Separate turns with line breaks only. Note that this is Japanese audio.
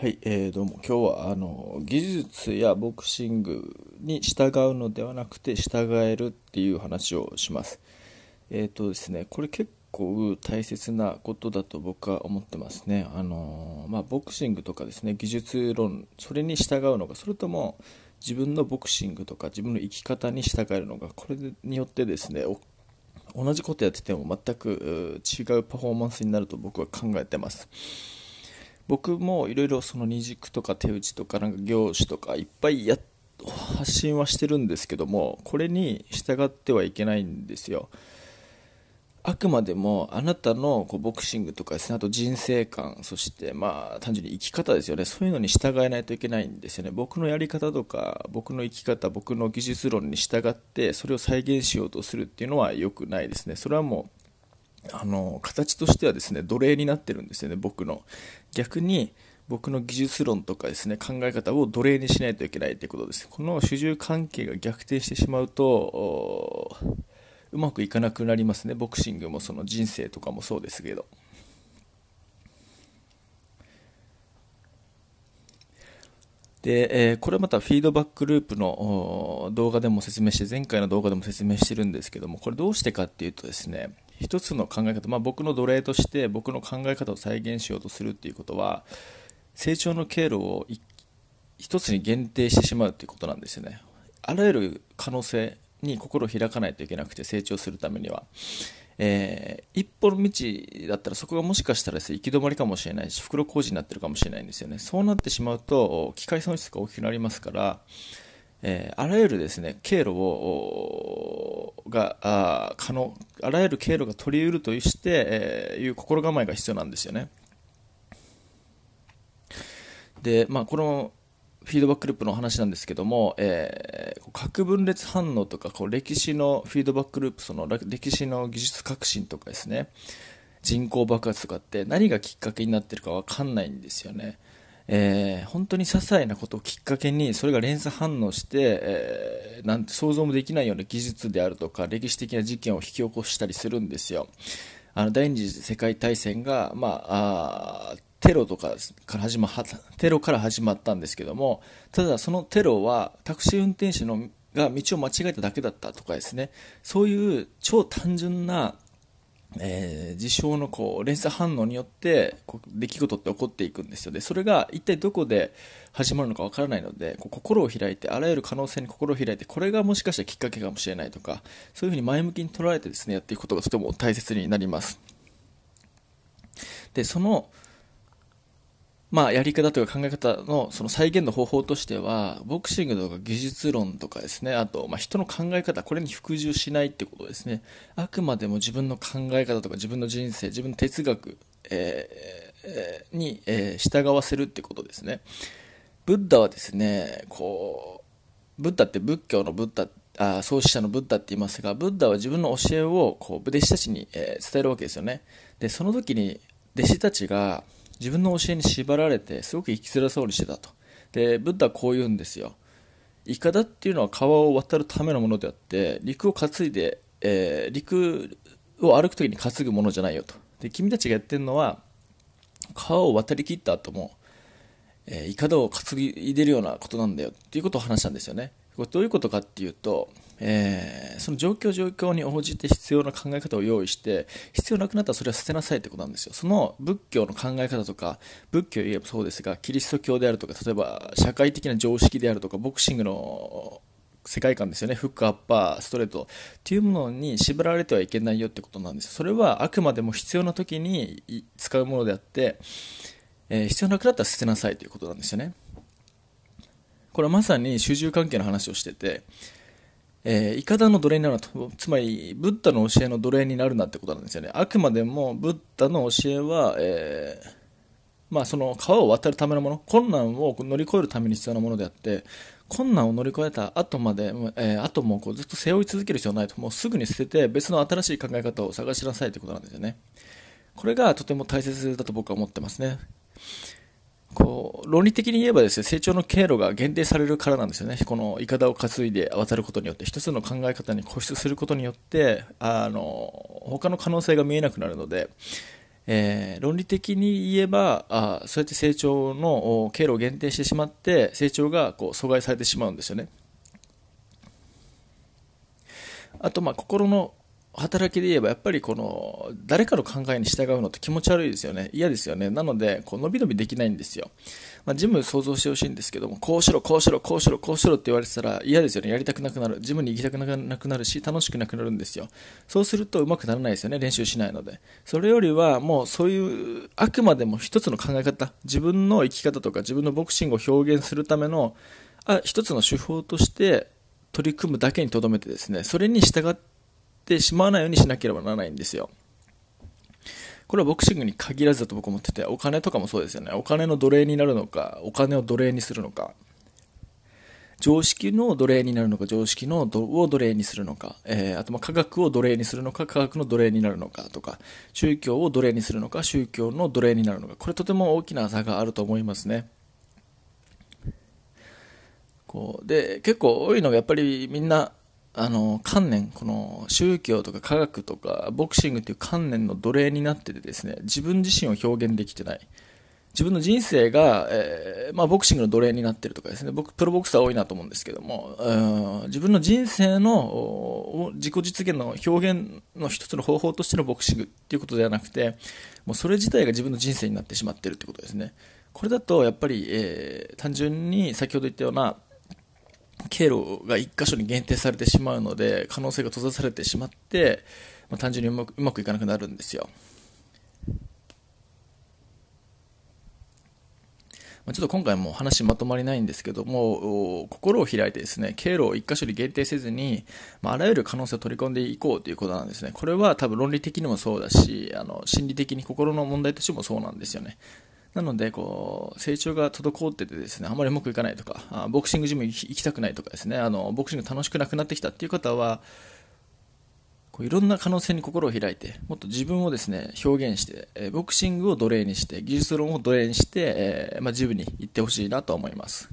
はい、えー、どうも今日はあの技術やボクシングに従うのではなくて従えるっていう話をします。えっ、ー、とですね、これ結構大切なことだと僕は思ってますね。あのまあ、ボクシングとかですね技術論それに従うのかそれとも自分のボクシングとか自分の生き方に従えるのかこれによってですね同じことやってても全く違うパフォーマンスになると僕は考えてます。僕もいろいろその二軸とか手打ちとかなんか業種とかいっぱいや発信はしてるんですけどもこれに従ってはいけないんですよあくまでもあなたのこうボクシングとかですねあと人生観そしてまあ単純に生き方ですよねそういうのに従えないといけないんですよね僕のやり方とか僕の生き方僕の技術論に従ってそれを再現しようとするっていうのは良くないですねそれはもうあの形としてはですね奴隷になってるんですよね僕の逆に僕の技術論とかですね考え方を奴隷にしないといけないということですこの主従関係が逆転してしまうとうまくいかなくなりますねボクシングもその人生とかもそうですけどで、えー、これまたフィードバックループの動画でも説明して前回の動画でも説明してるんですけどもこれどうしてかっていうとですね一つの考え方、まあ、僕の奴隷として僕の考え方を再現しようとするっていうことは成長の経路を一つに限定してしまうっていうことなんですよねあらゆる可能性に心を開かないといけなくて成長するためには、えー、一歩の道だったらそこがもしかしたらです、ね、行き止まりかもしれないし袋小路になってるかもしれないんですよねそうなってしまうと機械損失が大きくなりますからえー、あらゆるですね、経路を、が、あ可能、あらゆる経路が取り得るとして、えー、いう心構えが必要なんですよね。で、まあ、このフィードバックループの話なんですけども、えー、核分裂反応とか、こう歴史のフィードバックループ、その歴史の技術革新とかですね、人口爆発とかって何がきっかけになってるかわかんないんですよね。えー、本当に些細なことをきっかけにそれが連鎖反応して、えー、なんて想像もできないような技術であるとか歴史的な事件を引き起こしたりするんですよ。あの第二次世界大戦が、まあ、あテロとかから始まテロから始まったんですけどもただそのテロはタクシー運転手のが道を間違えただけだったとかですねそういう超単純なえー、事象のこう連鎖反応によってこう出来事って起こっていくんですよでそれが一体どこで始まるのかわからないのでこう心を開いてあらゆる可能性に心を開いてこれがもしかしたらきっかけかもしれないとかそういうふうに前向きに捉えてですねやっていくことがとても大切になりますでそのまあ、やり方というか考え方のその再現の方法としては、ボクシングとか技術論とかですね、あと、ま人の考え方、これに服従しないってことですね。あくまでも自分の考え方とか自分の人生、自分の哲学、えー、に、え従わせるってことですね。ブッダはですね、こう、ブッダって仏教のブッダあ創始者のブッダって言いますが、ブッダは自分の教えをこう弟子たちに、え伝えるわけですよね。で、その時に弟子たちが自分の教えに縛られてすごく生きづらそうにしてたとでブッダはこう言うんですよイカダっていうのは川を渡るためのものであって陸を担いで、えー、陸を歩く時に担ぐものじゃないよとで君たちがやってるのは川を渡りきった後も、えー、イカダを担いでるようなことなんだよっていうことを話したんですよねこれどういうことかっていうと、えー、その状況状況に応じて必要な考え方を用意して必要なくなったらそれは捨てなさいってことなんですよその仏教の考え方とか仏教いえばそうですがキリスト教であるとか例えば社会的な常識であるとかボクシングの世界観ですよねフックアッパーストレートっていうものに縛られてはいけないよってことなんですよそれはあくまでも必要な時に使うものであって、えー、必要なくなったら捨てなさいということなんですよねこれはまさに主従関係の話をしてて、えー、イカダの奴隷になるなと、つまり、ブッダの教えの奴隷になるなってことなんですよね。あくまでも、ブッダの教えは、えー、まあ、その川を渡るためのもの、困難を乗り越えるために必要なものであって、困難を乗り越えた後まで、えー、後もこうずっと背負い続ける必要はないと、もうすぐに捨てて別の新しい考え方を探しなさいということなんですよね。これがとても大切だと僕は思ってますね。こう論理的に言えばですね成長の経路が限定されるからなんですよね、このいかだを担いで渡ることによって、一つの考え方に固執することによって、あの他の可能性が見えなくなるので、えー、論理的に言えばあ、そうやって成長の経路を限定してしまって、成長がこう阻害されてしまうんですよね。あと、心の働きで言えばやっぱりこの誰かの考えに従うのって気持ち悪いですよね嫌ですよねなのでこう伸び伸びできないんですよ、まあ、ジム想像してほしいんですけどもこうしろこうしろこうしろこうしろって言われてたら嫌ですよねやりたくなくなるジムに行きたくなくなるし楽しくなくなるんですよそうするとうまくならないですよね練習しないのでそれよりはもうそういうあくまでも一つの考え方自分の生き方とか自分のボクシングを表現するためのあ一つの手法として取り組むだけにとどめてですねそれに従ってってしまわないようにしなければならないんですよ。これはボクシングに限らずだと僕思ってて、お金とかもそうですよね。お金の奴隷になるのか、お金を奴隷にするのか。常識の奴隷になるのか、常識のを奴隷にするのか、えー、あとま科学を奴隷にするのか、科学の奴隷になるのかとか、宗教を奴隷にするのか、宗教の奴隷になるのか、これとても大きな差があると思いますね。こうで結構多いのがやっぱりみんなあの観念この宗教とか科学とかボクシングっていう観念の奴隷になっててですね自分自身を表現できてない自分の人生が、えー、まあ、ボクシングの奴隷になってるとかですね僕プロボクサー多いなと思うんですけども自分の人生の自己実現の表現の一つの方法としてのボクシングっていうことではなくてもうそれ自体が自分の人生になってしまってるってことですねこれだとやっぱり、えー、単純に先ほど言ったような経路が1箇所に限定されてしまうので可能性が閉ざされてしまって、まあ、単純にうまくうまくいかなくなるんですよ、まあ、ちょっと今回も話まとまりないんですけども心を開いてですね経路を1箇所に限定せずに、まあ、あらゆる可能性を取り込んでいこうということなんですねこれは多分論理的にもそうだしあの心理的に心の問題としてもそうなんですよねなので、こう、成長が滞っててですね、あまりうまくいかないとか、ボクシングジム行きたくないとかですね、あの、ボクシング楽しくなくなってきたっていう方は、こういろんな可能性に心を開いて、もっと自分をですね、表現して、えボクシングを奴隷にして、技術論を奴隷にして、えまあ、ジムに行ってほしいなと思います。